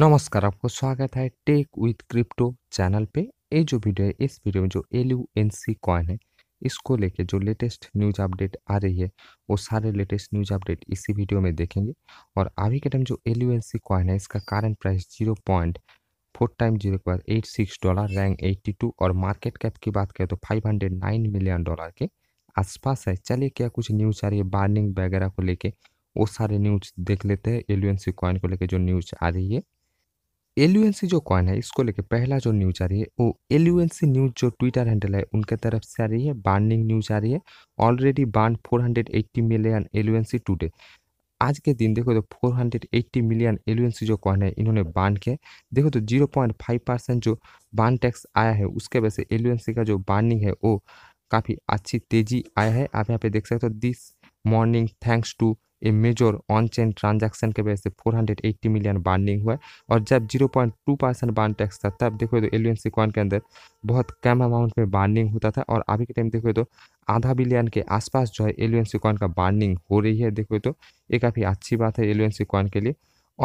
नमस्कार आपको स्वागत है टेक विथ क्रिप्टो चैनल पे ये जो वीडियो है इस वीडियो में जो L U N C coin है इसको लेके जो लेटेस्ट न्यूज अपडेट आ रही है वो सारे लेटेस्ट न्यूज अपडेट इसी वीडियो में देखेंगे और अभी के टाइम जो L U N C coin है इसका current price zero point four time zero के बाद eight six dollar rank eighty two और मार्केट कैप की बात करें तो five hundred nine million dollar के आसपास है चलिए क्या कुछ न्यूज़ आ रही है बार्निंग वगैरह को लेके वो सारे न्यूज देख लेते हैं एन सी कॉइन को लेके जो न्यूज आ रही है एल जो कॉइन है इसको लेके पहला जो न्यूज आ रही है वो एल न्यूज जो ट्विटर हैंडल है उनके तरफ से आ रही है बार्निंग न्यूज आ रही है ऑलरेडी बार्न 480 मिलियन एल टुडे आज के दिन देखो तो 480 मिलियन एल जो कॉइन है इन्होंने बांध किया देखो तो फाइव परसेंट जो बान टैक्स आया है उसके वजह से एल का जो बार्निंग है वो काफ़ी अच्छी तेजी आया है आप यहाँ पे देख सकते हो this morning thanks to a major on chain transaction के वजह से 480 मिलियन बार्निंग हुआ और जब 0.2 परसेंट बार्न टैक्स था तब देखो तो सी कॉइन के अंदर बहुत कम अमाउंट में बार्निंग होता था और अभी के टाइम देखो तो आधा बिलियन के आसपास जो है सी कॉइन का बार्निंग हो रही है देखो तो ये काफ़ी अच्छी बात है सी कॉइन के लिए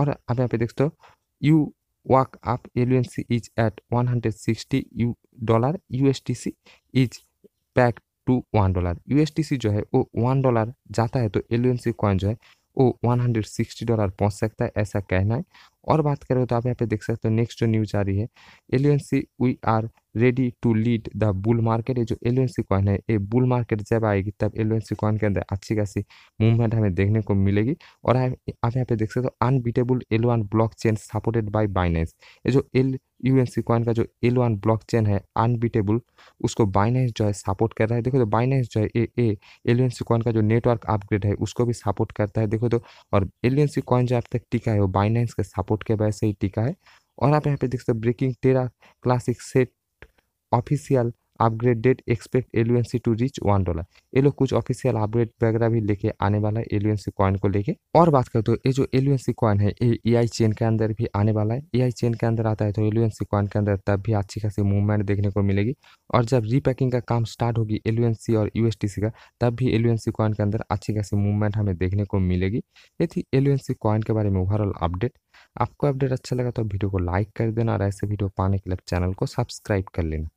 और अब यहाँ पे देखते हो you up one hundred sixty U dollar U S T C is pegged to one dollar U जो है वो वन डॉलर जाता है तो एल कॉइन जो है वो वन हंड्रेड सिक्सटी डॉलर पहुंच सकता है ऐसा कहना है और बात करें तो आप यहाँ पे देख सकते हो नेक्स्ट जो न्यूज आ रही है एलियन सी we are ready to lead the bull market ये जो एल एन सी कॉइन है ये बुल मार्केट जब आएगी तब एल एन सी कॉइन के अंदर अच्छी खासी मूवमेंट हमें देखने को मिलेगी और आप यहाँ पे देख सकते हो तो unbeatable L one blockchain supported by Binance ये जो L U N C coin का जो एल वन ब्लॉक चेन है अनबीटेबल उसको बाइनेंस जो है सपोर्ट कर रहा है देखो तो बाइनेंस जो है ए ए एल कॉइन का जो नेटवर्क अपग्रेड है उसको भी सपोर्ट करता है देखो तो और एल एन सी कॉइन जो अब तक टीका है वो बाइनेंस के सपोर्ट के वजह से ही टिका है और आप यहाँ पे देख सकते हो breaking Terra Classic set official upgrade date expect एलुएंसी टू रीच वन डॉलर ये लोग कुछ ऑफिशियल अपग्रेड वगैरह भी लेके आने वाला है एलुएंसी कॉइन को लेके और बात करें तो ये जो एलुएंसी कॉइन है ये ई चेन के अंदर भी आने वाला है ई चेन के अंदर आता है तो एलुएंसी कॉइन के अंदर तब भी अच्छी खासी मूवमेंट देखने को मिलेगी और जब रीपैकिंग का काम स्टार्ट होगी एलुएंसी और यू का तब भी एलुएंसी कॉइन के अंदर अच्छी खासी मूवमेंट हमें देखने को मिलेगी ये थी एलुएंसी कॉइन के बारे में ओवरऑल अपडेट आपको अपडेट अच्छा लगा तो वीडियो को लाइक कर देना और ऐसे वीडियो पाने के लिए चैनल को सब्सक्राइब कर लेना